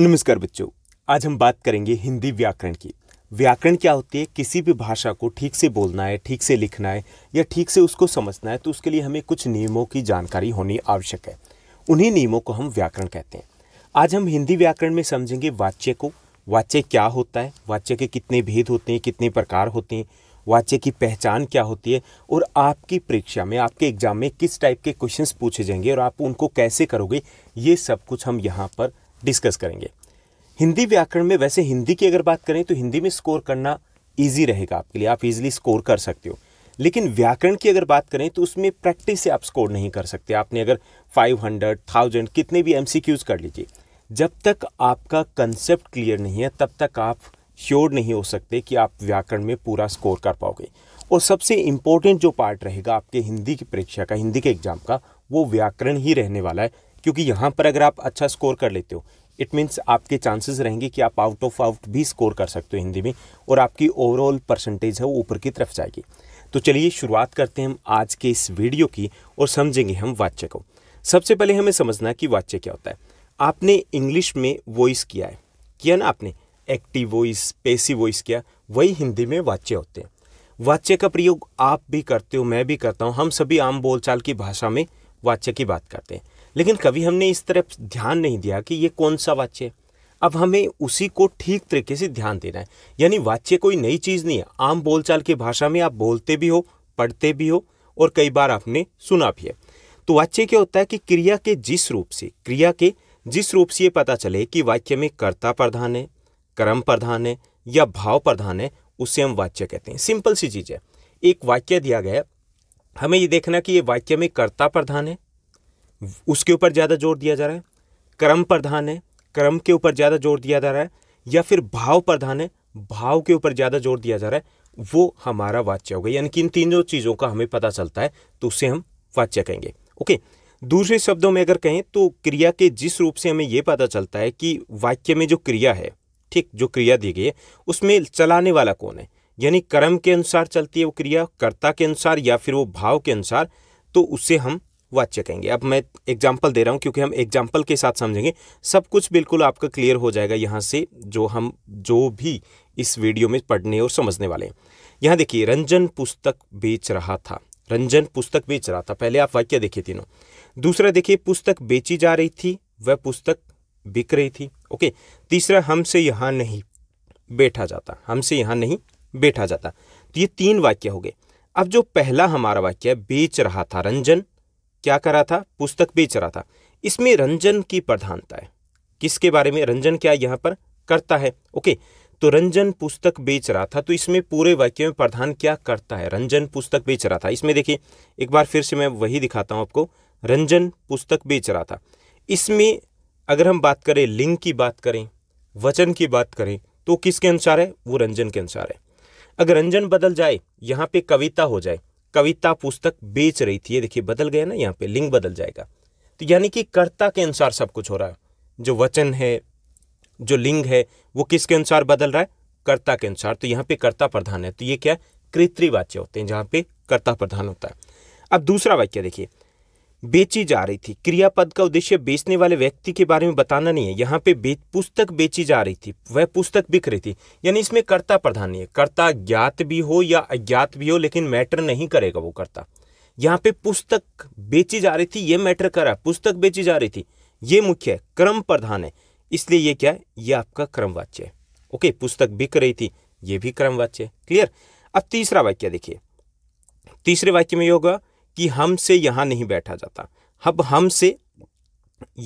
नमस्कार बच्चों आज हम बात करेंगे हिंदी व्याकरण की व्याकरण क्या होती है किसी भी भाषा को ठीक से बोलना है ठीक से लिखना है या ठीक से उसको समझना है तो उसके लिए हमें कुछ नियमों की जानकारी होनी आवश्यक है उन्हीं नियमों को हम व्याकरण कहते हैं आज हम हिंदी व्याकरण में समझेंगे वाच्य को वाच्य क्या होता है वाच्य के कितने भेद होते हैं कितने प्रकार होते हैं वाच्य की पहचान क्या होती है और आपकी परीक्षा में आपके एग्जाम में किस टाइप के क्वेश्चंस पूछे जाएंगे और आप उनको कैसे करोगे ये सब कुछ हम यहाँ पर डिस्कस करेंगे हिंदी व्याकरण में वैसे हिंदी की अगर बात करें तो हिंदी में स्कोर करना ईजी रहेगा आपके लिए आप इजीली स्कोर कर सकते हो लेकिन व्याकरण की अगर बात करें तो उसमें प्रैक्टिस से आप स्कोर नहीं कर सकते आपने अगर 500, 1000 कितने भी एम कर लीजिए जब तक आपका कंसेप्ट क्लियर नहीं है तब तक आप श्योर नहीं हो सकते कि आप व्याकरण में पूरा स्कोर कर पाओगे और सबसे इम्पोर्टेंट जो पार्ट रहेगा आपके हिंदी की परीक्षा का हिंदी के एग्जाम का वो व्याकरण ही रहने वाला है क्योंकि यहाँ पर अगर आप अच्छा स्कोर कर लेते हो इट मीन्स आपके चांसेस रहेंगे कि आप आउट ऑफ आउट भी स्कोर कर सकते हो हिंदी में और आपकी ओवरऑल परसेंटेज है वो ऊपर की तरफ जाएगी तो चलिए शुरुआत करते हैं हम आज के इस वीडियो की और समझेंगे हम वाच्य को सबसे पहले हमें समझना कि वाच्य क्या होता है आपने इंग्लिश में वॉइस किया है किया ना आपने एक्टिव वॉइस पेसिव वॉइस किया वही हिंदी में वाच्य होते हैं वाच्य का प्रयोग आप भी करते हो मैं भी करता हूँ हम सभी आम बोलचाल की भाषा में वाच्य की बात करते हैं लेकिन कभी हमने इस तरफ ध्यान नहीं दिया कि ये कौन सा वाच्य है अब हमें उसी को ठीक तरीके से ध्यान देना है यानी वाच्य कोई नई चीज़ नहीं है आम बोलचाल की भाषा में आप बोलते भी हो पढ़ते भी हो और कई बार आपने सुना भी है तो वाच्य क्या होता है कि क्रिया के जिस रूप से क्रिया के जिस रूप से ये पता चले कि वाक्य में कर्ता प्रधान है कर्म प्रधान है या भाव प्रधान है उसे हम वाच्य कहते हैं सिंपल सी चीज़ है एक वाक्य दिया गया हमें ये देखना कि ये वाक्य में कर्ता प्रधान है उसके ऊपर ज़्यादा जोर दिया जा रहा है कर्म प्रधान है कर्म के ऊपर ज़्यादा जोर दिया जा रहा है या फिर भाव प्रधान है भाव के ऊपर ज़्यादा जोर दिया जा रहा है वो हमारा वाच्य होगा यानी कि इन तीनों चीज़ों का हमें पता चलता है तो उसे हम वाच्य कहेंगे ओके दूसरे शब्दों में अगर कहें तो क्रिया के जिस रूप से हमें ये पता चलता है कि वाक्य में जो क्रिया है ठीक जो क्रिया दी गई है उसमें चलाने वाला कौन है यानी कर्म के अनुसार चलती है वो क्रिया कर्ता के अनुसार या फिर वो भाव के अनुसार तो उसे हम वाच्य कहेंगे अब मैं एग्जाम्पल दे रहा हूँ क्योंकि हम एग्जाम्पल के साथ समझेंगे सब कुछ बिल्कुल आपका क्लियर हो जाएगा यहाँ से जो हम जो भी इस वीडियो में पढ़ने और समझने वाले हैं यहाँ देखिए रंजन पुस्तक बेच रहा था रंजन पुस्तक बेच रहा था पहले आप वाक्य देखिए तीनों दूसरा देखिए पुस्तक बेची जा रही थी वह पुस्तक बिक रही थी ओके तीसरा हमसे यहाँ नहीं बैठा जाता हमसे यहाँ नहीं बैठा जाता तो ये तीन वाक्य हो गए अब जो पहला हमारा वाक्य बेच रहा था रंजन क्या कर रहा था पुस्तक बेच रहा था इसमें रंजन की प्रधानता है किसके बारे में रंजन क्या यहाँ पर करता है ओके तो रंजन पुस्तक बेच रहा था तो इसमें पूरे वाक्य में प्रधान क्या करता है रंजन पुस्तक बेच रहा था इसमें देखिए एक बार फिर से मैं वही दिखाता हूँ आपको रंजन पुस्तक बेच रहा था इसमें अगर हम बात करें लिंग की बात करें वचन की बात करें तो किसके अनुसार है वो रंजन के अनुसार है अगर रंजन बदल जाए यहाँ पे कविता हो जाए कविता पुस्तक बेच रही थी ये देखिए बदल गया ना यहाँ पे लिंग बदल जाएगा तो यानी कि कर्ता के अनुसार सब कुछ हो रहा है जो वचन है जो लिंग है वो किसके अनुसार बदल रहा है कर्ता के अनुसार तो यहाँ पे कर्ता प्रधान है तो ये क्या कृत्रिवाच्य होते हैं जहाँ पे कर्ता प्रधान होता है अब दूसरा वाक्य देखिए बेची जा रही थी क्रियापद का उद्देश्य बेचने वाले व्यक्ति के बारे में बताना नहीं है यहाँ पे बे, पुस्तक बेची जा रही थी वह पुस्तक बिक रही थी यानी इसमें कर्ता प्रधान नहीं है कर्ता ज्ञात भी हो या अज्ञात भी हो लेकिन मैटर नहीं करेगा वो कर्ता यहाँ पे पुस्तक बेची जा रही थी ये मैटर करा पुस्तक बेची जा रही थी ये मुख्य है क्रम प्रधान है इसलिए ये क्या है ये आपका क्रमवाच्य है ओके पुस्तक बिक रही थी ये भी क्रमवाच्य है क्लियर अब तीसरा वाक्य देखिए तीसरे वाक्य में ये होगा कि हमसे यहाँ नहीं बैठा जाता अब हमसे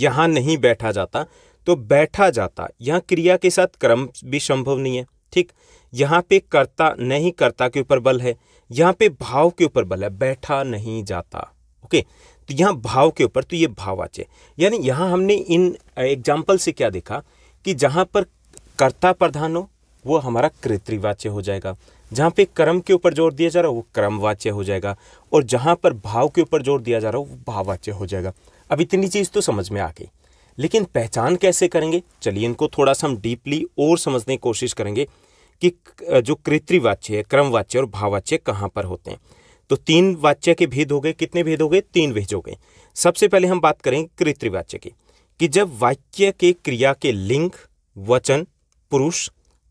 यहाँ नहीं बैठा जाता तो बैठा जाता यहाँ क्रिया के साथ क्रम भी संभव नहीं है ठीक यहाँ पे कर्ता नहीं कर्ता के ऊपर बल है यहाँ पे भाव के ऊपर बल है बैठा नहीं जाता ओके तो यहाँ भाव के ऊपर तो ये भावाचय यानी यहाँ हमने इन एग्जाम्पल से क्या देखा कि जहाँ पर कर्ता प्रधान हो वो हमारा कृत्रिवाच्य हो जाएगा जहाँ पे कर्म के ऊपर जोर दिया जा रहा है वो कर्मवाच्य हो जाएगा और जहाँ पर भाव के ऊपर जोर दिया जा रहा है वो भाववाच्य हो जाएगा अब इतनी चीज़ तो समझ में आ गई लेकिन पहचान कैसे करेंगे चलिए इनको थोड़ा सा हम डीपली और समझने की कोशिश करेंगे कि जो कृत्रिवाच्य है क्रमवाच्य और भाववाच्य कहाँ पर होते हैं तो तीन वाच्य के भेद हो गए कितने भेद हो गए तीन भेद हो गए सबसे पहले हम बात करें कृत्रिवाच्य की कि जब वाक्य के क्रिया के लिंग वचन पुरुष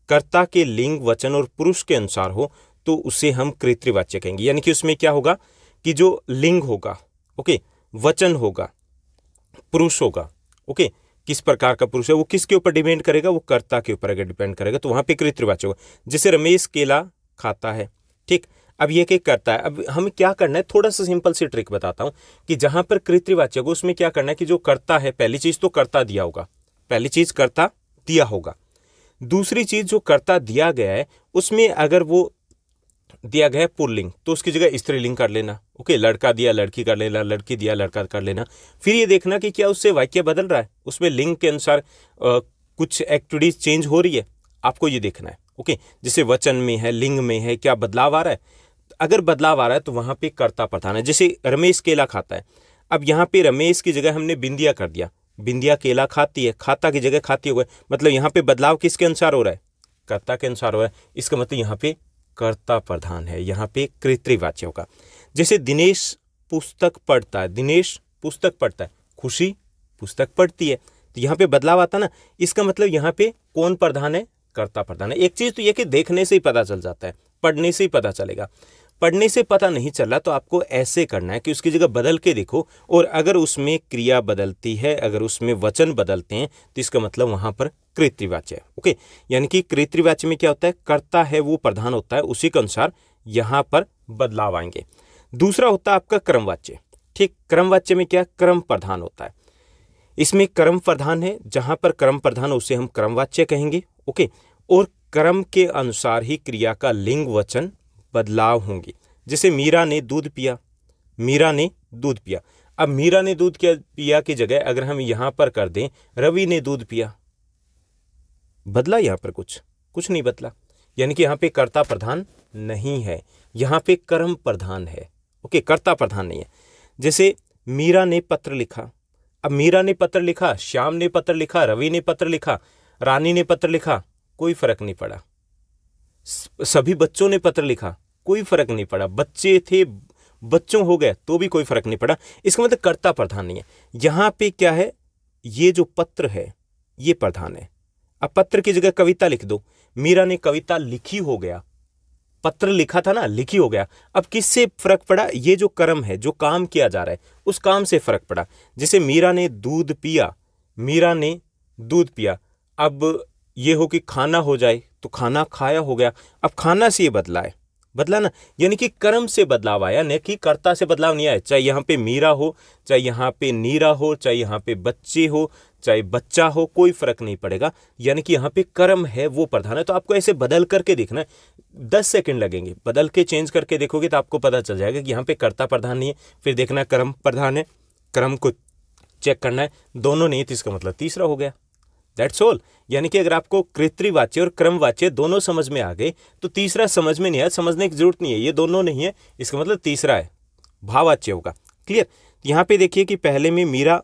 कर्ता के लिंग वचन और पुरुष के अनुसार हो तो उसे हम कृतृवाच्य कहेंगे यानी कि उसमें क्या होगा कि जो लिंग होगा ओके वचन होगा पुरुष होगा ओके किस प्रकार का पुरुष है वो किसके ऊपर डिपेंड करेगा वो कर्ता के ऊपर अगर डिपेंड करेगा तो वहां पे कृतृवाच्य होगा जैसे रमेश केला खाता है ठीक अब ये क्या करता है अब हमें क्या करना है थोड़ा सा सिंपल सी ट्रिक बताता हूँ कि जहां पर कृतृवाच्य होगा उसमें क्या करना है कि जो करता है पहली चीज़ तो करता दिया होगा पहली चीज़ करता दिया होगा दूसरी चीज़ जो कर्ता दिया गया है उसमें अगर वो दिया गया है पुरलिंग तो उसकी जगह स्त्रीलिंग कर लेना ओके लड़का दिया लड़की कर लेना लड़की दिया लड़का कर लेना फिर ये देखना कि क्या उससे वाक्य बदल रहा है उसमें लिंग के अनुसार कुछ एक्टिविटीज चेंज हो रही है आपको ये देखना है ओके जैसे वचन में है लिंग में है क्या बदलाव आ रहा है अगर बदलाव आ रहा है तो वहाँ पे कर्ता प्रधान है जैसे रमेश केला खाता है अब यहाँ पे रमेश की जगह हमने बिंदिया कर दिया बिंदिया केला खाती है खाता की जगह खाती हो गए मतलब यहाँ पे बदलाव किसके अनुसार हो रहा है कर्ता के अनुसार हो रहा है इसका मतलब यहाँ पे कर्ता प्रधान है यहाँ पे कृत्रिवाच्य होगा जैसे दिनेश पुस्तक पढ़ता है दिनेश पुस्तक पढ़ता है खुशी पुस्तक पढ़ती है तो यहाँ पे बदलाव आता ना इसका मतलब यहाँ पे कौन प्रधान है कर्ता प्रधान है एक चीज़ तो यह कि देखने से ही पता चल जाता है पढ़ने से ही पता चलेगा पढ़ने से पता नहीं चल रहा तो आपको ऐसे करना है कि उसकी जगह बदल के देखो और अगर उसमें क्रिया बदलती है अगर उसमें वचन बदलते हैं तो इसका मतलब वहां पर कृत्रिवाच्य है ओके यानी कि कृतिवाच्य में क्या होता है कर्ता है वो प्रधान होता है उसी के अनुसार यहाँ पर बदलाव आएंगे दूसरा होता है आपका क्रमवाच्य ठीक क्रमवाच्य में क्या क्रम प्रधान होता है इसमें कर्म प्रधान है जहाँ पर कर्म प्रधान उसे हम क्रमवाच्य कहेंगे ओके और कर्म के अनुसार ही क्रिया का लिंग वचन बदलाव होंगे जैसे मीरा ने दूध पिया मीरा ने दूध पिया अब मीरा ने दूध क्या पिया की जगह अगर हम यहां पर कर दें रवि ने दूध पिया बदला यहाँ पर कुछ कुछ नहीं बदला यानी कि यहाँ पे कर्ता प्रधान नहीं है यहाँ पे कर्म प्रधान है ओके कर्ता प्रधान नहीं है जैसे मीरा ने पत्र लिखा अब मीरा ने पत्र लिखा श्याम ने पत्र लिखा रवि ने पत्र लिखा रानी ने पत्र लिखा कोई फर्क नहीं पड़ा सभी बच्चों ने पत्र लिखा कोई फर्क नहीं पड़ा बच्चे थे बच्चों हो गए तो भी कोई फर्क नहीं पड़ा इसका मतलब कर्ता प्रधान नहीं है यहाँ पे क्या है ये जो पत्र है ये प्रधान है अब पत्र की जगह कविता लिख दो मीरा ने कविता लिखी हो गया पत्र लिखा था ना लिखी हो गया अब किससे फर्क पड़ा ये जो कर्म है जो काम किया जा रहा है उस काम से फर्क पड़ा जैसे मीरा ने दूध पिया मीरा ने दूध पिया अब ये हो कि खाना हो जाए तो खाना खाया हो गया अब खाना से ये बदला है बदला ना यानी कि कर्म से बदलाव आया न कि कर्ता से बदलाव नहीं आया चाहे यहाँ पे मीरा हो चाहे यहाँ पे नीरा हो चाहे यहाँ पे बच्चे हो चाहे बच्चा हो कोई फर्क नहीं पड़ेगा यानी कि यहाँ पे कर्म है वो प्रधान है तो आपको ऐसे बदल करके देखना है दस सेकेंड लगेंगे बदल के चेंज करके देखोगे तो आपको पता चल जाएगा कि यहाँ पे कर्ता प्रधान नहीं है फिर देखना कर्म प्रधान है कर्म को चेक करना है दोनों नहीं तो इसका मतलब तीसरा हो गया दैट्स ऑल यानी कि अगर आपको कृत्रिवाच्य और क्रमवाच्य दोनों समझ में आ गए तो तीसरा समझ में नहीं आया समझने की जरूरत नहीं है ये दोनों नहीं है इसका मतलब तीसरा है भाववाच्य होगा क्लियर यहाँ पे देखिए कि पहले में मीरा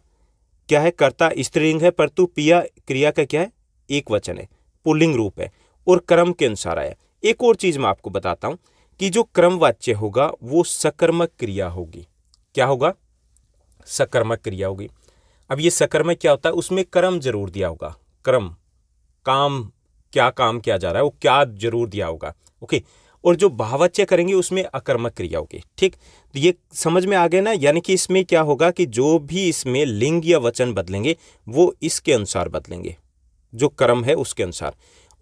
क्या है कर्ता स्त्रीलिंग है परंतु पिया क्रिया का क्या है एक वचन है पुल्लिंग रूप है और क्रम के अनुसार आया एक और चीज़ मैं आपको बताता हूं कि जो क्रमवाच्य होगा वो सकर्मक क्रिया होगी क्या होगा सकर्मक क्रिया होगी अब ये सकर्मक क्या होता है उसमें कर्म जरूर दिया होगा क्रम काम क्या काम किया जा रहा है वो क्या जरूर दिया होगा ओके और जो भावाच्य करेंगे उसमें अकर्मक क्रिया होगी ठीक तो ये समझ में आ गए ना यानी कि इसमें क्या होगा कि जो भी इसमें लिंग या वचन बदलेंगे वो इसके अनुसार बदलेंगे जो कर्म है उसके अनुसार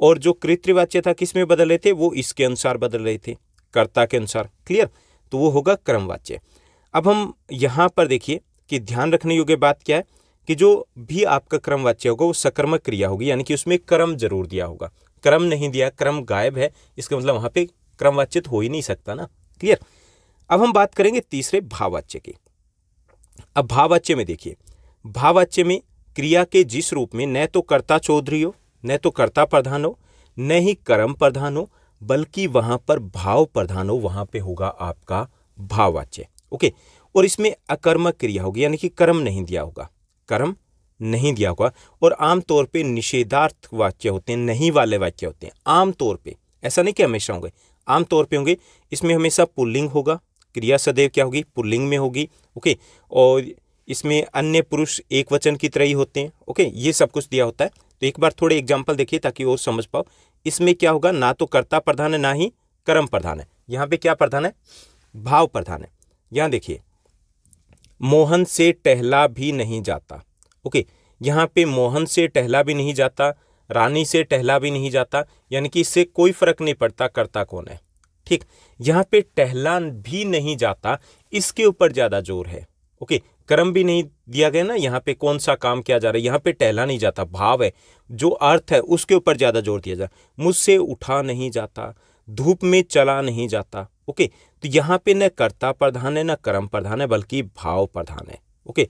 और जो कृत्रिवाच्य था किस में बदल रहे थे वो इसके अनुसार बदल रहे थे कर्ता के अनुसार क्लियर तो वो होगा कर्मवाच्य अब हम यहाँ पर देखिए कि ध्यान रखने योग्य बात क्या है कि जो भी आपका क्रम वाच्य होगा वो सकर्मक क्रिया होगी यानी कि उसमें क्रम जरूर दिया होगा क्रम नहीं दिया क्रम गायब है इसका मतलब वहां पे क्रम वाच्यत हो ही नहीं सकता ना क्लियर अब हम बात करेंगे तीसरे भाववाच्य की अब भाववाच्य में देखिए भाववाच्य में क्रिया के जिस रूप में न तो कर्ता चौधरी हो न तो कर्ता प्रधान हो न ही कर्म प्रधान हो बल्कि वहां पर भाव प्रधान हो वहां पे होगा आपका भाववाच्य ओके और इसमें अकर्मक क्रिया होगी यानी कि कर्म नहीं दिया होगा कर्म नहीं दिया हुआ और आम तौर पे निषेधार्थ वाक्य होते हैं नहीं वाले वाक्य होते हैं आम तौर पे ऐसा नहीं कि हमेशा होंगे आम तौर पे होंगे इसमें हमेशा पुल्लिंग होगा क्रिया सदैव क्या होगी पुल्लिंग में होगी ओके और इसमें अन्य पुरुष एक वचन की तरह ही होते हैं ओके ये सब कुछ दिया होता है तो एक बार थोड़े एग्जाम्पल देखिए ताकि और समझ पाओ इसमें क्या होगा ना तो कर्ता प्रधान है ना ही कर्म प्रधान है यहाँ पे क्या प्रधान है भाव प्रधान है यहाँ देखिए मोहन से टहला भी नहीं जाता ओके यहाँ पे मोहन से टहला भी नहीं जाता रानी से टहला भी नहीं जाता यानी कि इससे कोई फर्क नहीं पड़ता करता कौन है ठीक यहाँ पे टहला भी नहीं जाता इसके ऊपर ज़्यादा जोर है ओके कर्म भी नहीं दिया गया ना यहाँ पे कौन सा काम किया जा रहा है यहाँ पे टहला नहीं जाता भाव है जो अर्थ है उसके ऊपर ज़्यादा जोर दिया जा मुझसे उठा नहीं जाता धूप में चला नहीं जाता ओके तो यहाँ पे न कर्ता प्रधान है न कर्म प्रधान है बल्कि भाव प्रधान है ओके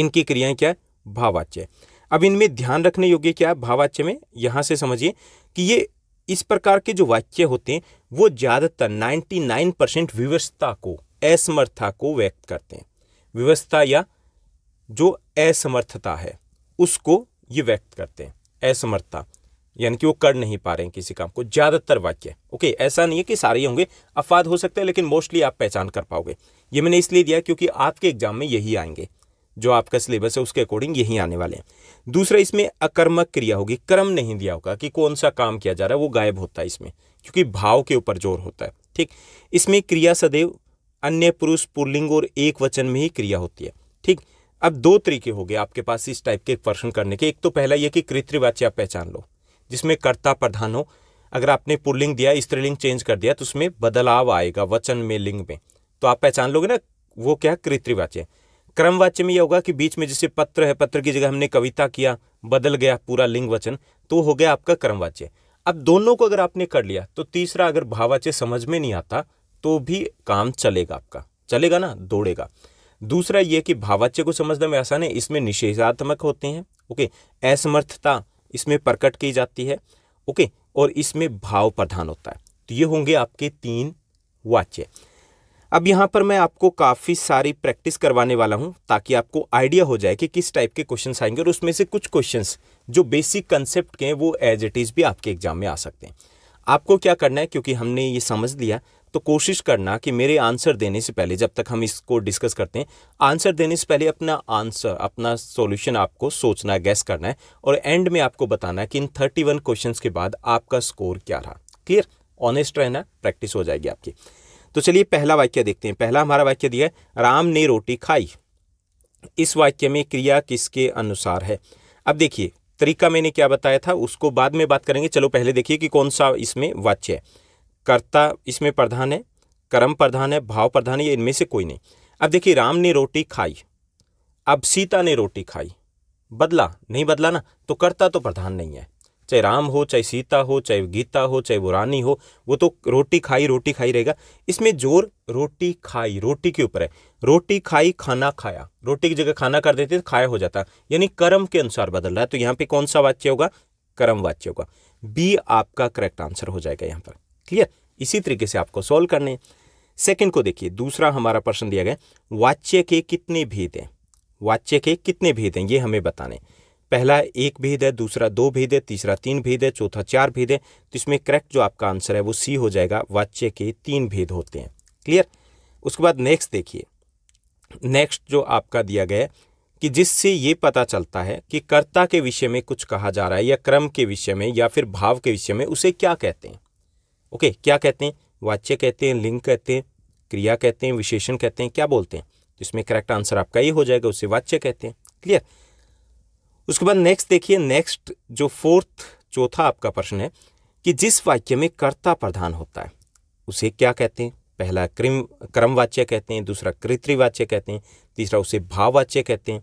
इनकी क्रियाएं क्या है भावाच्य अब इनमें ध्यान रखने योग्य क्या है भावाच्य में यहाँ से समझिए कि ये इस प्रकार के जो वाक्य होते हैं वो ज़्यादातर 99 परसेंट विवस्था को असमर्थता को व्यक्त करते हैं विवस्था या जो असमर्थता है उसको ये व्यक्त करते हैं असमर्थता यानी कि वो कर नहीं पा रहे हैं किसी काम को ज़्यादातर वाक्य ओके ऐसा नहीं है कि सारे होंगे अफवाद हो सकते हैं लेकिन मोस्टली आप पहचान कर पाओगे ये मैंने इसलिए दिया क्योंकि आपके एग्जाम में यही आएंगे जो आपका सिलेबस है उसके अकॉर्डिंग यही आने वाले हैं दूसरा इसमें अकर्मक क्रिया होगी क्रम नहीं दिया होगा कि कौन सा काम किया जा रहा है वो गायब होता है इसमें क्योंकि भाव के ऊपर जोर होता है ठीक इसमें क्रिया सदैव अन्य पुरुष पुल्लिंग और एक वचन में ही क्रिया होती है ठीक अब दो तरीके हो गए आपके पास इस टाइप के प्रश्न करने के एक तो पहला यह कि कृत्रिवाच्य आप पहचान लो जिसमें कर्ता प्रधान हो अगर आपने पुरलिंग दिया स्त्रीलिंग चेंज कर दिया तो उसमें बदलाव आएगा वचन में लिंग में तो आप पहचान लोगे ना वो क्या है कृत्रिवाच्य क्रमवाच्य में यह होगा कि बीच में जैसे पत्र है पत्र की जगह हमने कविता किया बदल गया पूरा लिंग वचन तो हो गया आपका क्रमवाच्य अब दोनों को अगर आपने कर लिया तो तीसरा अगर भाववाच्य समझ में नहीं आता तो भी काम चलेगा आपका चलेगा ना दौड़ेगा दूसरा ये कि भावाच्य को समझना में आसान है इसमें निषेधात्मक होते हैं ओके असमर्थता इसमें प्रकट की जाती है ओके और इसमें भाव प्रधान होता है तो ये होंगे आपके तीन वाच्य अब यहाँ पर मैं आपको काफ़ी सारी प्रैक्टिस करवाने वाला हूँ ताकि आपको आइडिया हो जाए कि किस टाइप के क्वेश्चंस आएंगे और उसमें से कुछ क्वेश्चंस जो बेसिक कंसेप्ट के हैं वो एज इट इज़ भी आपके एग्जाम में आ सकते हैं आपको क्या करना है क्योंकि हमने ये समझ लिया तो कोशिश करना कि मेरे आंसर देने से पहले जब तक हम इसको डिस्कस करते हैं आंसर देने से पहले अपना आंसर अपना सॉल्यूशन आपको सोचना है गैस करना है और एंड में आपको बताना है कि इन थर्टी वन क्वेश्चन के बाद आपका स्कोर क्या रहा क्लियर ऑनेस्ट रहना प्रैक्टिस हो जाएगी आपकी तो चलिए पहला वाक्य देखते हैं पहला हमारा वाक्य दिया है राम ने रोटी खाई इस वाक्य में क्रिया किसके अनुसार है अब देखिए तरीका मैंने क्या बताया था उसको बाद में बात करेंगे चलो पहले देखिए कि कौन सा इसमें वाच्य है कर्ता इसमें प्रधान है कर्म प्रधान है भाव प्रधान है इनमें से कोई नहीं अब देखिए राम ने रोटी खाई अब सीता ने रोटी खाई बदला नहीं बदला ना तो कर्ता तो प्रधान नहीं है चाहे राम हो चाहे सीता हो चाहे गीता हो चाहे वो रानी हो वो तो रोटी खाई रोटी खाई रहेगा इसमें जोर रोटी खाई रोटी के ऊपर है रोटी खाई खाना खाया रोटी की जगह खाना कर देते तो खाया हो जाता यानी कर्म के अनुसार बदल रहा है तो यहाँ पे कौन सा वाक्य होगा कर्म वाच्य होगा बी आपका करेक्ट आंसर हो जाएगा यहाँ पर क्लियर इसी तरीके से आपको सोल्व करने सेकेंड को देखिए दूसरा हमारा प्रश्न दिया गया वाच्य के कितने भेद हैं वाच्य के कितने भेद हैं ये हमें बताने पहला एक भेद है दूसरा दो भेद है तीसरा तीन भेद है चौथा चार भेद है तो इसमें करेक्ट जो आपका आंसर है वो सी हो जाएगा वाच्य के तीन भेद होते हैं क्लियर उसके बाद नेक्स्ट देखिए नेक्स्ट जो आपका दिया गया कि जिससे ये पता चलता है कि कर्ता के विषय में कुछ कहा जा रहा है या क्रम के विषय में या फिर भाव के विषय में उसे क्या कहते हैं ओके क्या कहते हैं वाच्य कहते हैं लिंग कहते हैं क्रिया कहते हैं विशेषण कहते हैं क्या बोलते हैं इसमें करेक्ट आंसर आपका ये हो जाएगा उसे वाच्य कहते हैं क्लियर उसके बाद नेक्स्ट देखिए नेक्स्ट जो फोर्थ चौथा आपका प्रश्न है कि जिस वाक्य में कर्ता प्रधान होता है उसे क्या कहते हैं पहला क्रिम क्रमवाच्य कहते हैं दूसरा कृत्रिवाच्य कहते हैं तीसरा उसे भाववाच्य कहते हैं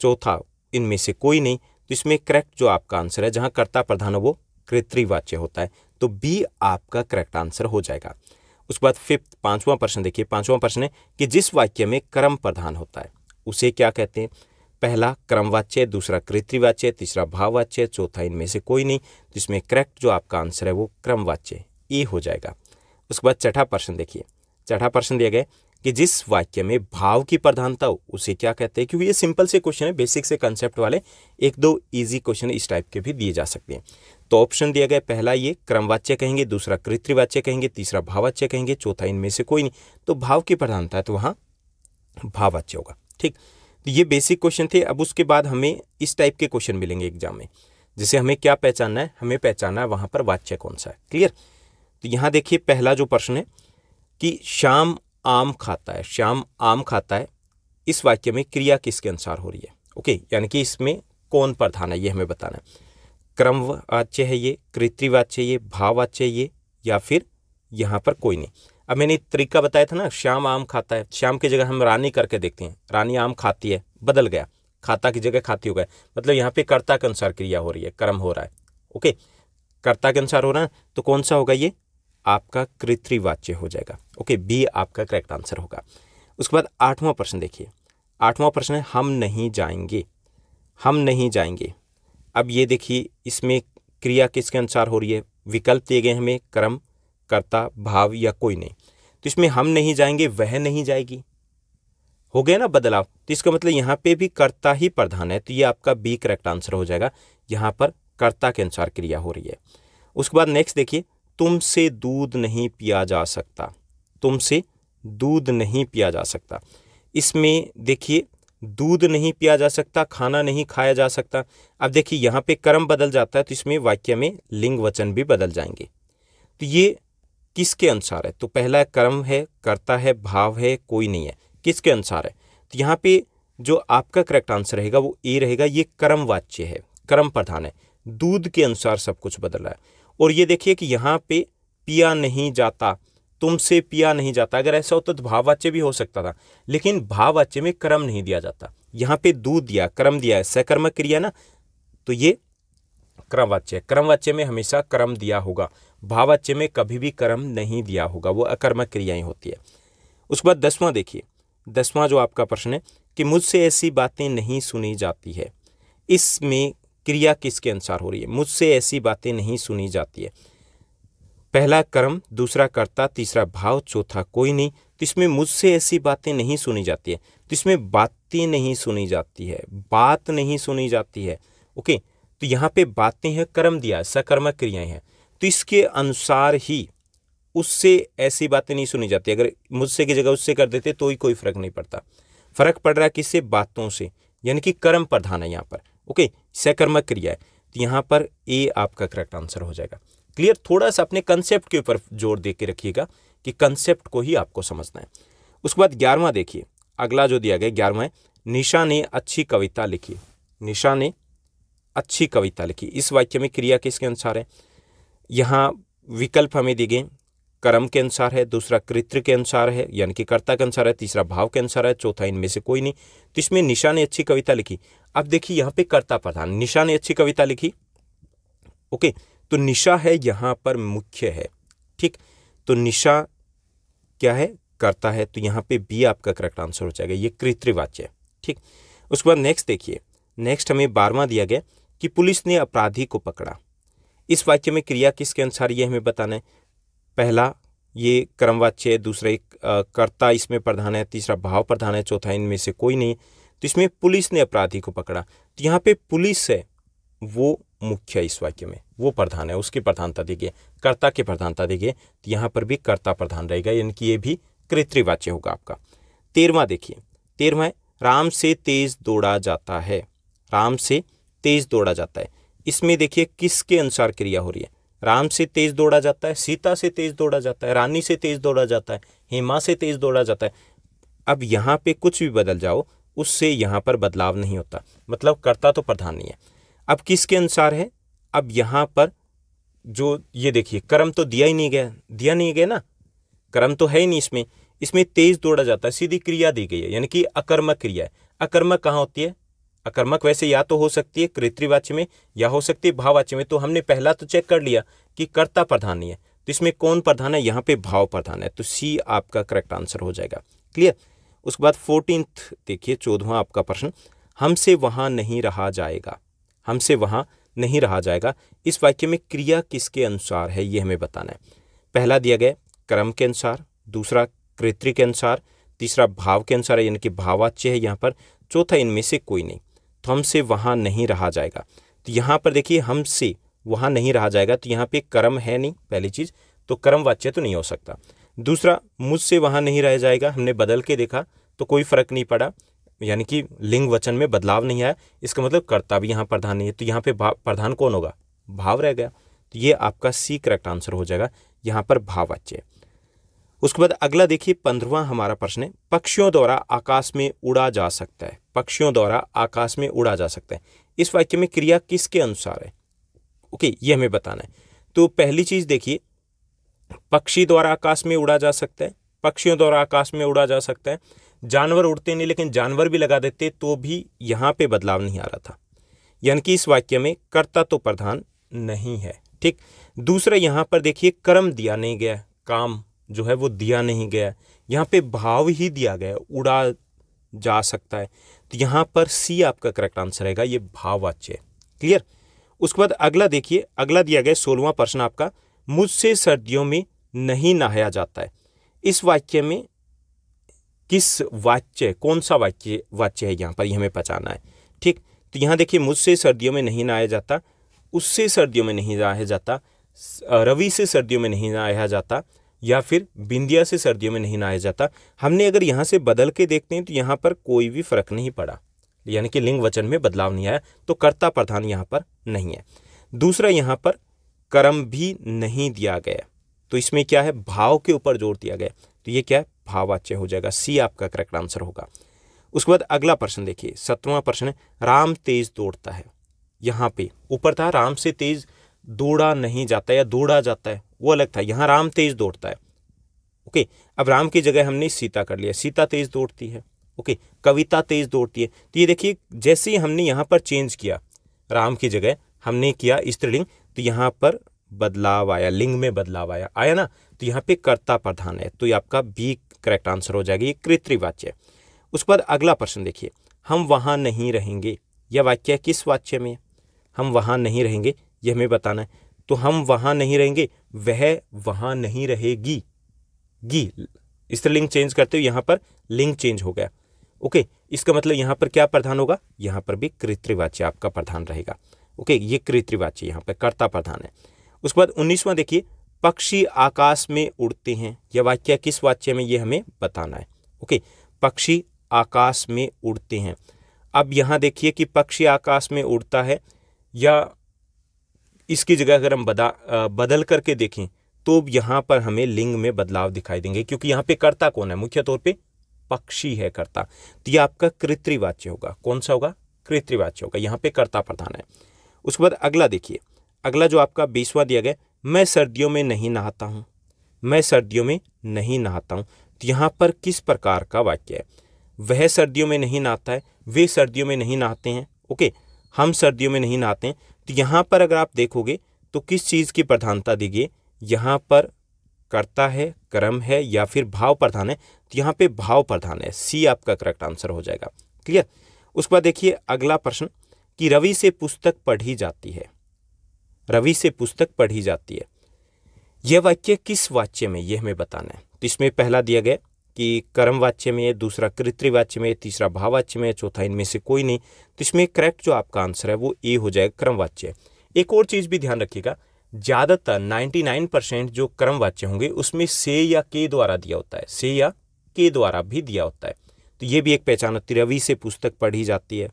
चौथा इनमें से कोई नहीं तो इसमें करेक्ट जो आपका आंसर है जहाँ कर्ता प्रधान हो वो कृत्रिवाच्य होता है तो बी आपका करेक्ट आंसर हो जाएगा उसके बाद फिफ्थ पांचवा प्रश्न देखिए पांचवा प्रश्न है कि जिस वाक्य में क्रम प्रधान होता है उसे क्या कहते हैं पहला क्रमवाच्य दूसरा कृत्रिवाच्य तीसरा भाववाच्य चौथा इनमें से कोई नहीं जिसमें करेक्ट जो आपका आंसर है वो क्रमवाच्य ए हो जाएगा उसके बाद चौथा प्रश्न देखिए चौथा प्रश्न दिया गया कि जिस वाक्य में भाव की प्रधानता हो उसे क्या कहते हैं क्योंकि ये सिंपल से क्वेश्चन है बेसिक से कंसेप्ट वाले एक दो इजी क्वेश्चन इस टाइप के भी दिए जा सकते हैं तो ऑप्शन दिया गया पहला ये क्रमवाच्य कहेंगे दूसरा कृत्रिवाच्य कहेंगे तीसरा भाववाच्य कहेंगे चौथा इनमें से कोई नहीं तो भाव की प्रधानता है तो वहाँ भावाच्य होगा ठीक तो ये बेसिक क्वेश्चन थे अब उसके बाद हमें इस टाइप के क्वेश्चन मिलेंगे एग्जाम में जैसे हमें क्या पहचानना है हमें पहचानना है वहाँ पर वाच्य कौन सा है क्लियर तो यहाँ देखिए पहला जो प्रश्न है कि श्याम आम खाता है श्याम आम खाता है इस वाक्य में क्रिया किसके अनुसार हो रही है ओके यानी कि इसमें कौन प्रधान है ये हमें बताना है क्रम वाच्य है ये कृत्रिवाच्य ये भाववाच्य ये या फिर यहाँ पर कोई नहीं अब मैंने तरीका बताया था ना श्याम आम खाता है श्याम की जगह हम रानी करके देखते हैं रानी आम खाती है बदल गया खाता की जगह खाती हो गया मतलब यहाँ पे कर्ता के अनुसार क्रिया हो रही है कर्म हो रहा है ओके कर्ता के अनुसार हो रहा है तो कौन सा होगा ये आपका कृत्रिवाच्य हो जाएगा ओके बी आपका करेक्ट आंसर होगा उसके बाद आठवां प्रश्न देखिए आठवां प्रश्न है हम नहीं जाएंगे हम नहीं जाएंगे अब ये देखिए इसमें क्रिया किसके अनुसार हो रही है विकल्प दिए गए हमें कर्म कर्ता भाव या कोई नहीं तो इसमें हम नहीं जाएंगे वह नहीं जाएगी हो गया ना बदलाव तो इसका मतलब यहाँ पे भी कर्ता ही प्रधान है तो ये आपका बी करेक्ट आंसर हो जाएगा यहाँ पर कर्ता के अनुसार क्रिया हो रही है उसके बाद नेक्स्ट देखिए तुमसे दूध नहीं पिया जा सकता तुमसे दूध नहीं पिया जा सकता इसमें देखिए दूध नहीं पिया जा सकता खाना नहीं खाया जा सकता अब देखिए यहाँ पे कर्म बदल जाता है तो इसमें वाक्य में लिंग वचन भी बदल जाएंगे तो ये किसके अनुसार है तो पहला कर्म है कर्ता है भाव है कोई नहीं है किसके अनुसार है तो यहाँ पे जो आपका करेक्ट आंसर रहेगा वो ए रहेगा ये कर्म वाच्य है कर्म प्रधान है दूध के अनुसार सब कुछ बदल रहा है और ये देखिए कि यहाँ पे पिया नहीं जाता तुमसे पिया नहीं जाता अगर ऐसा होता तो भाववाच्य भी हो सकता था लेकिन भाववाच्य में कर्म नहीं दिया जाता यहाँ पे दूध दिया कर्म दिया है सकर्मक क्रिया ना तो ये क्रमवाच्य क्रमवाच्य में हमेशा कर्म दिया होगा भाववाच्य में कभी भी कर्म नहीं दिया होगा वो अकर्मक क्रियाएं होती है उसके बाद दसवां देखिए दसवां जो आपका प्रश्न है कि मुझसे ऐसी बातें नहीं सुनी जाती है इसमें क्रिया किसके अनुसार हो रही है मुझसे ऐसी बातें नहीं सुनी जाती है पहला कर्म दूसरा कर्ता तीसरा भाव चौथा कोई नहीं तो इसमें मुझसे ऐसी बातें नहीं सुनी जाती है तो इसमें बातें नहीं सुनी जाती है बात नहीं सुनी जाती है ओके तो यहाँ पे बातें हैं कर्म दिया सकर्मक क्रियाएं हैं तो इसके अनुसार ही उससे ऐसी बातें नहीं सुनी जाती अगर मुझसे की जगह उससे कर देते तो ही कोई फर्क नहीं पड़ता फर्क पड़ रहा है किससे बातों से यानी कि कर्म प्रधान है यहाँ पर ओके सकर्मक क्रिया है तो यहाँ पर ए आपका करेक्ट आंसर हो जाएगा क्लियर थोड़ा सा अपने कंसेप्ट के ऊपर जोर दे के रखिएगा कि कंसेप्ट को ही आपको समझना है उसके बाद ग्यारहवा देखिए अगला जो दिया गया ग्यारहवा है निशा ने अच्छी कविता लिखी निशा ने अच्छी कविता लिखी इस वाक्य में क्रिया किसके अनुसार है यहाँ विकल्प हमें दिए गए कर्म के अनुसार है दूसरा कृत्य के अनुसार है यानी कि कर्ता के अनुसार है तीसरा भाव के अनुसार है चौथा इनमें से कोई नहीं तो इसमें निशा ने अच्छी कविता लिखी अब देखिए यहाँ पे कर्ता प्रधान निशा ने अच्छी कविता लिखी ओके okay. तो निशा है यहाँ पर मुख्य है ठीक तो निशा क्या है करता है तो यहाँ पे बी आपका करेक्ट आंसर हो जाएगा ये कृत्रिवाच्य है ठीक उसके बाद नेक्स्ट देखिए नेक्स्ट हमें बारवा दिया गया कि पुलिस ने अपराधी को पकड़ा इस वाक्य में क्रिया किसके अनुसार ये हमें बताना है पहला ये क्रमवाच्य है दूसरा एक कर्ता इसमें प्रधान है तीसरा भाव प्रधान है चौथा इनमें से कोई नहीं तो इसमें पुलिस ने अपराधी को पकड़ा तो यहाँ पे पुलिस है वो मुख्य इस वाक्य में वो प्रधान है उसकी प्रधानता दी गई कर्ता की प्रधानता दी गई तो यहाँ पर भी कर्ता प्रधान रहेगा यानी कि ये भी कृत्रिवाच्य होगा आपका तेरवा देखिए तेरवा है राम से तेज दौड़ा जाता है राम से तेज दौड़ा जाता है इसमें देखिए किसके अनुसार क्रिया हो रही है राम से तेज दौड़ा जाता है सीता से तेज दौड़ा जाता है रानी से तेज दौड़ा जाता है हेमा से तेज दौड़ा जाता है अब यहाँ पे कुछ भी बदल जाओ उससे यहाँ पर बदलाव नहीं होता मतलब कर्ता तो प्रधान नहीं है अब किसके अनुसार है अब यहाँ पर जो ये देखिए कर्म तो दिया ही नहीं गया दिया नहीं गया ना कर्म तो है ही नहीं इसमें इसमें तेज दौड़ा जाता है सीधी क्रिया दी गई है यानी कि अकर्मक क्रिया है अकर्मक कहाँ होती है अकर्मक वैसे या तो हो सकती है कृत्रिवाच्य में या हो सकती है भाववाच्य में तो हमने पहला तो चेक कर लिया कि कर्ता प्रधान नहीं है तो इसमें कौन प्रधान है यहाँ पे भाव प्रधान है तो सी आपका करेक्ट आंसर हो जाएगा क्लियर उसके बाद फोर्टीन देखिए चौदवा आपका प्रश्न हमसे वहाँ नहीं रहा जाएगा हमसे वहाँ नहीं रहा जाएगा इस वाक्य में क्रिया किसके अनुसार है ये हमें बताना है पहला दिया गया कर्म के अनुसार दूसरा कृत्रिक के अनुसार तीसरा भाव के अनुसार यानी कि भावाच्य है यहाँ पर चौथा इनमें से कोई नहीं तो हमसे वहाँ नहीं रहा जाएगा तो यहाँ पर देखिए हमसे वहाँ नहीं रहा जाएगा तो यहाँ पे कर्म है नहीं पहली चीज़ तो कर्म वाच्य तो नहीं हो सकता दूसरा मुझसे वहाँ नहीं रह जाएगा हमने बदल के देखा तो कोई फर्क नहीं पड़ा यानी कि लिंग वचन में बदलाव नहीं आया इसका मतलब कर्ता भी यहाँ प्रधान नहीं है तो यहाँ पे प्रधान कौन होगा भाव रह गया तो ये आपका सी करेक्ट आंसर हो जाएगा यहाँ पर भाववाच्य है उसके बाद अगला देखिए पंद्रवा हमारा प्रश्न है पक्षियों द्वारा आकाश में उड़ा जा सकता है पक्षियों द्वारा आकाश में उड़ा जा सकता है इस वाक्य में क्रिया किसके अनुसार है ओके ये हमें बताना है तो पहली चीज़ देखिए पक्षी द्वारा आकाश में उड़ा जा सकता है पक्षियों द्वारा आकाश में उड़ा जा सकता है जानवर उड़ते नहीं लेकिन जानवर भी लगा देते तो भी यहाँ पे बदलाव नहीं आ रहा था यानी कि इस वाक्य में कर्ता तो प्रधान नहीं है ठीक दूसरा यहाँ पर देखिए कर्म दिया नहीं गया काम जो है वो दिया नहीं गया यहाँ पे भाव ही दिया गया उड़ा जा सकता है तो यहाँ पर सी आपका करेक्ट आंसर रहेगा ये भाववाच्य क्लियर उसके बाद अगला देखिए अगला दिया गया सोलवा प्रश्न आपका मुझसे सर्दियों में नहीं नहाया जाता है इस वाक्य में किस वाच्य कौन सा वाच्य वाच्य है यहाँ पर ये हमें पहचाना है ठीक तो यहाँ देखिए मुझसे सर्दियों में नहीं नहाया जाता उससे सर्दियों में नहीं नहाया जाता रवि से सर्दियों में नहीं नहाया जाता या फिर बिंदिया से सर्दियों में नहीं नहाया जाता हमने अगर यहाँ से बदल के देखते हैं तो यहाँ पर कोई भी फर्क नहीं पड़ा यानी कि लिंग वचन में बदलाव नहीं आया तो कर्ता प्रधान यहाँ पर नहीं है दूसरा यहाँ पर कर्म भी नहीं दिया गया तो इसमें क्या है भाव के ऊपर जोर दिया गया तो ये क्या है भाववाच्य हो जाएगा सी आपका करेक्ट आंसर होगा उसके बाद अगला प्रश्न देखिए सत्रवा प्रश्न राम तेज दौड़ता है यहाँ पे ऊपर था राम से तेज दौड़ा नहीं जाता या दौड़ा जाता है वो अलग था यहाँ राम तेज दौड़ता है ओके अब राम की जगह हमने सीता कर लिया सीता तेज दौड़ती है ओके कविता तेज दौड़ती है तो ये देखिए जैसे ही हमने यहाँ पर चेंज किया राम की जगह हमने किया स्त्रीलिंग तो यहाँ पर बदलाव आया लिंग में बदलाव आया आया ना तो यहाँ पे कर्ता प्रधान है तो ये आपका बी करेक्ट आंसर हो जाएगा ये कृत्रिम वाच्य उसके बाद अगला प्रश्न देखिए हम वहाँ नहीं रहेंगे यह वाक्य किस वाच्य में हम वहाँ नहीं रहेंगे यह हमें बताना है तो हम वहाँ नहीं रहेंगे वह वहाँ नहीं रहेगी गी स्त्रीलिंग चेंज करते हुए यहाँ पर लिंग चेंज हो गया ओके इसका मतलब यहाँ पर क्या प्रधान होगा यहाँ पर भी कृत्रिवाच्य आपका प्रधान रहेगा ओके ये कृत्रिवाच्य यहाँ पर कर्ता प्रधान है उसके बाद उन्नीसवां देखिए पक्षी आकाश में उड़ते हैं यह वाक्य किस वाक्य में ये हमें बताना है ओके पक्षी आकाश में उड़ते हैं अब यहाँ देखिए कि पक्षी आकाश में उड़ता है या इसकी जगह अगर हम बदा बदल करके देखें तो यहाँ पर हमें लिंग में बदलाव दिखाई देंगे क्योंकि यहाँ पे कर्ता कौन है मुख्य तौर पे पक्षी है कर्ता तो ये आपका कृत्रिवाच्य होगा कौन सा होगा कृत्रिवाच्य होगा यहाँ पे कर्ता प्रधान है उसके बाद अगला देखिए अगला जो आपका बीसवा दिया गया मैं सर्दियों में नहीं नहाता हूँ मैं सर्दियों में नहीं नहाता हूँ तो यहाँ पर किस प्रकार का वाक्य है वह सर्दियों में नहीं नहाता है वे सर्दियों में नहीं नहाते हैं ओके हम सर्दियों में नहीं नहाते हैं तो यहाँ पर अगर आप देखोगे तो किस चीज़ की प्रधानता दीजिए यहाँ पर करता है कर्म है या फिर भाव प्रधान है तो यहाँ पे भाव प्रधान है सी आपका करेक्ट आंसर हो जाएगा क्लियर उसके बाद देखिए अगला प्रश्न कि रवि से पुस्तक पढ़ी जाती है रवि से पुस्तक पढ़ी जाती है यह वाक्य किस वाच्य में यह हमें बताना है तो इसमें पहला दिया गया कि कर्म वाच्य में दूसरा कृत्रिवाच्य में तीसरा भाववाच्य में चौथा इनमें से कोई नहीं तो इसमें करेक्ट जो आपका आंसर है वो ए हो जाएगा वाच्य एक और चीज़ भी ध्यान रखिएगा ज़्यादातर 99 परसेंट जो वाच्य होंगे उसमें से या के द्वारा दिया होता है से या के द्वारा भी दिया होता है तो ये भी एक पहचान होती रवि से पुस्तक पढ़ी जाती है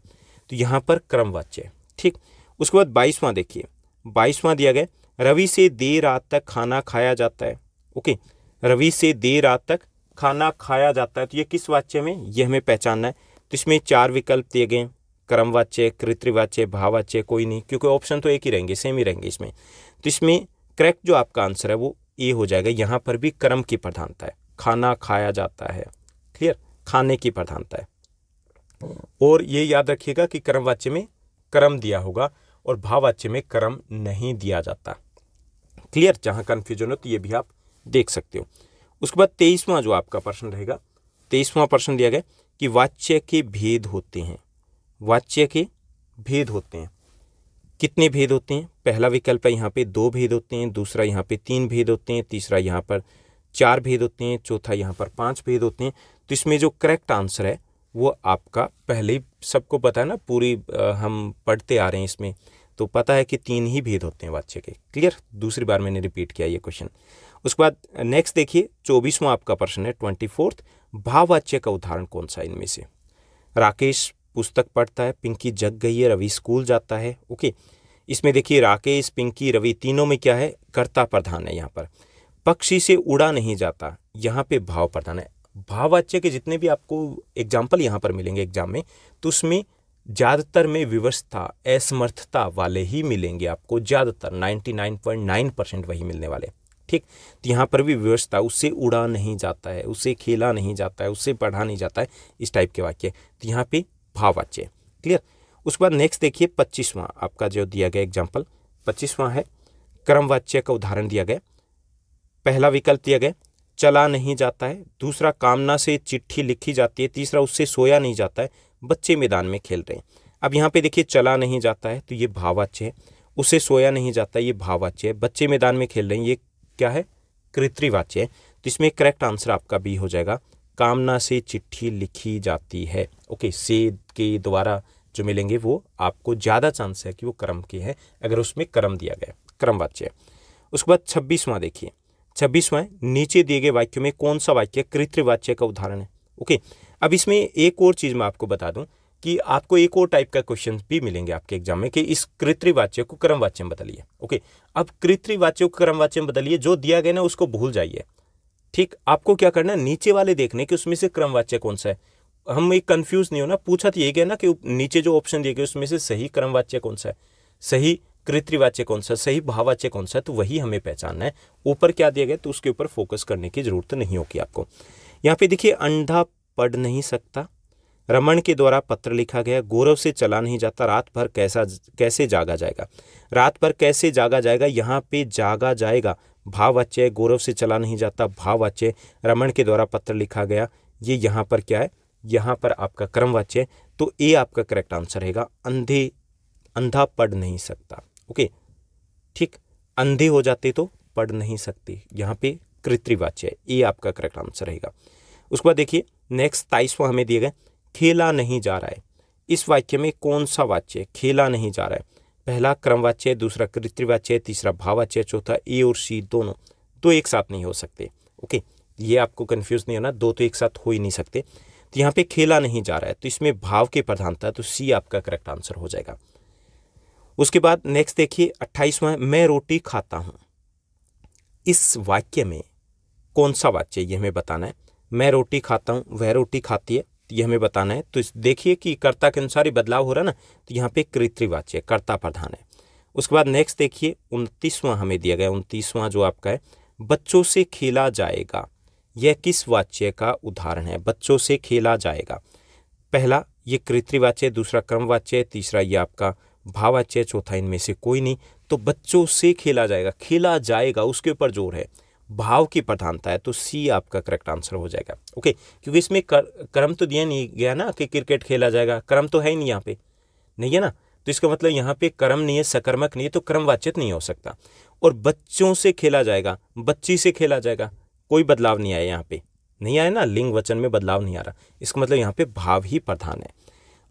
तो यहाँ पर क्रमवाच्य ठीक उसके बाद बाईसवां देखिए बाईसवां दिया गया रवि से देर रात तक खाना खाया जाता है ओके रवि से देर रात तक खाना खाया जाता है तो ये किस वाच्य में ये हमें पहचानना है तो इसमें चार विकल्प दिए गए क्रमवाच्य कृत्रिवाच्य भाववाच्य कोई नहीं क्योंकि ऑप्शन तो एक ही रहेंगे सेम ही रहेंगे इसमें तो इसमें करेक्ट जो आपका आंसर है वो ए हो जाएगा यहाँ पर भी क्रम की प्रधानता है खाना खाया जाता है क्लियर खाने की प्रधानता है और ये याद रखिएगा कि क्रमवाच्य में क्रम दिया होगा और भावाच्य में कर्म नहीं दिया जाता क्लियर जहाँ कन्फ्यूजन हो तो ये भी आप देख सकते हो उसके बाद तेईसवां जो आपका प्रश्न रहेगा तेईसवां प्रश्न दिया गया कि वाच्य के भेद होते हैं वाच्य के भेद होते हैं कितने भेद होते हैं पहला विकल्प है यहाँ पे दो भेद होते हैं दूसरा यहाँ पे तीन भेद होते हैं तीसरा यहाँ पर चार भेद होते हैं चौथा यहाँ पर पांच भेद होते हैं तो इसमें जो करेक्ट आंसर है वो आपका पहले सबको पता है ना पूरी आ, हम पढ़ते आ रहे हैं इसमें तो पता है कि तीन ही भेद होते हैं वाच्य के क्लियर दूसरी बार मैंने रिपीट किया ये क्वेश्चन उसके बाद नेक्स्ट देखिए चौबीसवां आपका प्रश्न है ट्वेंटी फोर्थ भाववाच्य का उदाहरण कौन सा इनमें से राकेश पुस्तक पढ़ता है पिंकी जग गई है रवि स्कूल जाता है ओके इसमें देखिए राकेश पिंकी रवि तीनों में क्या है कर्ता प्रधान है यहाँ पर पक्षी से उड़ा नहीं जाता यहाँ पे भाव प्रधान है भाववाच्य के जितने भी आपको एग्जाम्पल यहाँ पर मिलेंगे एग्जाम में तो उसमें ज़्यादातर में विवशता असमर्थता वाले ही मिलेंगे आपको ज़्यादातर 99.9 परसेंट वही मिलने वाले ठीक तो यहाँ पर भी व्यवस्था उससे उड़ा नहीं जाता है उसे खेला नहीं जाता है उससे पढ़ा नहीं जाता है इस टाइप के वाक्य तो यहाँ पे भाववाच्य क्लियर उसके बाद नेक्स्ट देखिए पच्चीसवां आपका जो दिया गया एग्जाम्पल पच्चीसवां है क्रमवाच्य का उदाहरण दिया गया पहला विकल्प दिया गया चला नहीं जाता है दूसरा कामना से चिट्ठी लिखी जाती है तीसरा उससे सोया नहीं जाता है बच्चे मैदान में खेल रहे हैं अब यहाँ पे देखिए चला नहीं जाता है तो ये भावाच्य है उसे सोया नहीं जाता ये भावाच्य है बच्चे मैदान में खेल रहे हैं ये क्या है कृत्रिवाच्य है तो इसमें करेक्ट आंसर आपका बी हो जाएगा कामना से चिट्ठी लिखी जाती है ओके से के द्वारा जो मिलेंगे वो आपको ज़्यादा चांस है कि वो कर्म के हैं अगर उसमें कर्म दिया गया कर्म वाच्य है उसके बाद छब्बीसवां देखिए छब्बीसवां नीचे दिए गए वाक्यों में कौन सा वाक्य कृत्रिवाच्य का उदाहरण है ओके अब इसमें एक और चीज़ मैं आपको बता दूं कि आपको एक और टाइप का क्वेश्चन भी मिलेंगे आपके एग्जाम में कि इस कृत्रिवाच्य को क्रमवाच्य में बदलिए ओके अब कृत्रिवाच्य को क्रमवाच्य में बदलिए जो दिया गया ना उसको भूल जाइए ठीक आपको क्या करना है नीचे वाले देखने कि उसमें से क्रमवाच्य कौन सा है हम एक कंफ्यूज नहीं होना पूछा तो ये गया ना कि नीचे जो ऑप्शन दिए गए उसमें से सही क्रमवाच्य कौन सा है सही कृत्रिवाच्य कौन सा सही भाववाच्य कौन सा तो वही हमें पहचानना है ऊपर क्या दिया गया तो उसके ऊपर फोकस करने की जरूरत नहीं होगी आपको यहाँ पे देखिए अंधा पढ़ नहीं सकता रमन के द्वारा पत्र लिखा गया गौरव से चला नहीं जाता रात भर कैसा कैसे जागा जाएगा रात भर कैसे जागा जाएगा यहाँ पे जागा जाएगा भाव अच्छे गौरव से चला नहीं जाता भाव अच्छे रमन के द्वारा पत्र लिखा गया ये यहाँ पर क्या है यहाँ पर आपका क्रम वाच्य तो ए आपका करेक्ट आंसर रहेगा अंधे अंधा पढ़ नहीं सकता ओके ठीक अंधे हो जाते तो पढ़ नहीं सकते यहाँ पे कृत्रिवाच्य ए आपका करेक्ट आंसर रहेगा उसके बाद देखिए नेक्स्ट ताइसवा हमें दिए गए खेला नहीं जा रहा है इस वाक्य में कौन सा वाच्य खेला नहीं जा रहा है पहला क्रमवाच्य दूसरा कृत्रिवाच्य तीसरा भाववाच्य चौथा ए और सी दोनों दो एक साथ नहीं हो सकते ओके ये आपको कन्फ्यूज नहीं होना दो तो एक साथ हो ही नहीं सकते तो यहाँ पे खेला नहीं जा रहा है तो इसमें भाव की प्रधानता तो सी आपका करेक्ट आंसर हो जाएगा उसके बाद नेक्स्ट देखिए अट्ठाईसवा मैं रोटी खाता हूँ इस वाक्य में कौन सा वाच्य ये हमें बताना है मैं रोटी खाता हूँ वह रोटी खाती है तो ये हमें बताना है तो देखिए कि कर्ता के अनुसार ही बदलाव हो रहा है ना तो यहाँ पे कृत्रिवाच्य कर्ता प्रधान है उसके बाद नेक्स्ट देखिए उनतीसवां हमें दिया गया उनतीसवां जो आपका है बच्चों से खेला जाएगा यह किस वाच्य का उदाहरण है बच्चों से खेला जाएगा पहला ये कृत्रिवाच्य दूसरा क्रमवाच्य तीसरा ये आपका भावाच्य चौथा इनमें से कोई नहीं तो बच्चों से खेला जाएगा खेला जाएगा उसके ऊपर जोर है भाव की प्रधानता है तो सी आपका करेक्ट आंसर हो जाएगा ओके क्योंकि इसमें कर, क्रम तो दिया नहीं गया ना कि क्रिकेट खेला जाएगा क्रम तो है ही नहीं यहाँ पे नहीं है ना तो इसका मतलब यहाँ पे क्रम नहीं है सकर्मक नहीं है तो क्रमवाचित नहीं हो सकता और बच्चों से खेला जाएगा बच्ची से खेला जाएगा कोई बदलाव नहीं आया यहाँ पे नहीं आया ना लिंग वचन में बदलाव नहीं आ रहा इसका मतलब यहाँ पे भाव ही प्रधान है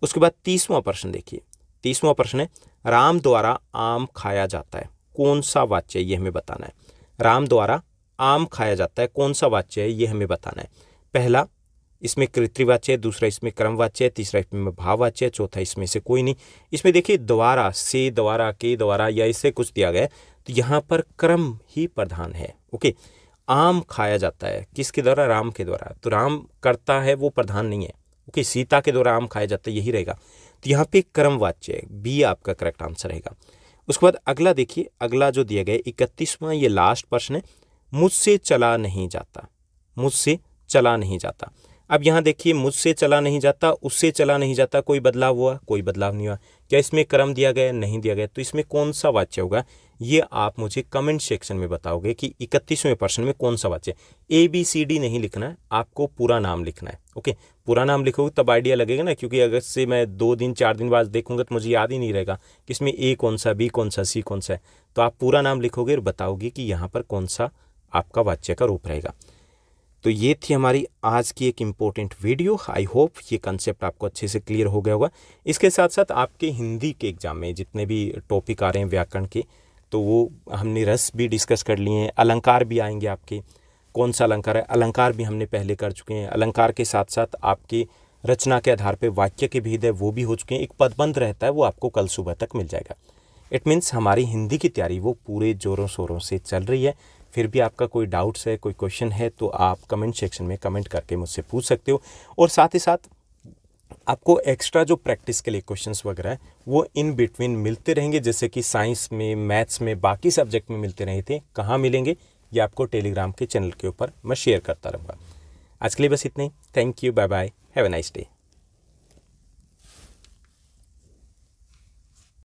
उसके बाद तीसवा प्रश्न देखिए तीसवा प्रश्न है राम द्वारा आम खाया जाता है कौन सा वाच्य ये हमें बताना है राम द्वारा आम खाया जाता है कौन सा वाच्य है ये हमें बताना है पहला इसमें कृत्रिवाच्य है दूसरा इसमें क्रमवाच्य है तीसरा इसमें भाववाच्य है चौथा इसमें से कोई नहीं इसमें देखिए द्वारा से द्वारा के द्वारा या इससे कुछ दिया गया तो यहाँ पर क्रम ही प्रधान है ओके आम खाया जाता है किसके द्वारा राम के द्वारा तो राम करता है वो प्रधान नहीं है ओके सीता के द्वारा आम खाया जाता है यही रहेगा तो यहाँ पे क्रमवाच्य है बी आपका करेक्ट आंसर रहेगा उसके बाद अगला देखिए अगला जो दिया गया इकतीसवां ये लास्ट प्रश्न है मुझसे चला नहीं जाता मुझसे चला नहीं जाता अब यहाँ देखिए मुझसे चला नहीं जाता उससे चला नहीं जाता कोई बदलाव हुआ कोई बदलाव नहीं हुआ क्या इसमें क्रम दिया गया नहीं दिया गया तो इसमें कौन सा वाच्य होगा ये आप मुझे कमेंट सेक्शन में बताओगे कि इकतीसवें प्रश्न में कौन सा वाच्य ए बी सी डी नहीं लिखना है आपको पूरा नाम लिखना है ओके पूरा नाम लिखोगे तब आइडिया लगेगा ना क्योंकि अगर से मैं दो दिन चार दिन बाद देखूंगा तो मुझे याद ही नहीं रहेगा कि इसमें ए कौन सा बी कौन सा सी कौन सा है तो आप पूरा नाम लिखोगे और बताओगे कि यहाँ पर कौन सा आपका वाच्य का रूप रहेगा तो ये थी हमारी आज की एक इम्पोर्टेंट वीडियो आई होप ये कंसेप्ट आपको अच्छे से क्लियर हो गया होगा इसके साथ साथ आपके हिंदी के एग्ज़ाम में जितने भी टॉपिक आ रहे हैं व्याकरण के तो वो हमने रस भी डिस्कस कर लिए हैं अलंकार भी आएंगे आपके कौन सा अलंकार है अलंकार भी हमने पहले कर चुके हैं अलंकार के साथ साथ आपके रचना के आधार पर वाक्य के भेद है वो भी हो चुके हैं एक पदबंध रहता है वो आपको कल सुबह तक मिल जाएगा इट मीन्स हमारी हिंदी की तैयारी वो पूरे ज़ोरों शोरों से चल रही है फिर भी आपका कोई डाउट्स है कोई क्वेश्चन है तो आप कमेंट सेक्शन में कमेंट करके मुझसे पूछ सकते हो और साथ ही साथ आपको एक्स्ट्रा जो प्रैक्टिस के लिए क्वेश्चंस वगैरह है वो इन बिटवीन मिलते रहेंगे जैसे कि साइंस में मैथ्स में बाकी सब्जेक्ट में मिलते रहे थे कहाँ मिलेंगे ये आपको टेलीग्राम के चैनल के ऊपर मैं शेयर करता रहूँगा आज के लिए बस इतना ही thank you bye bye have a nice day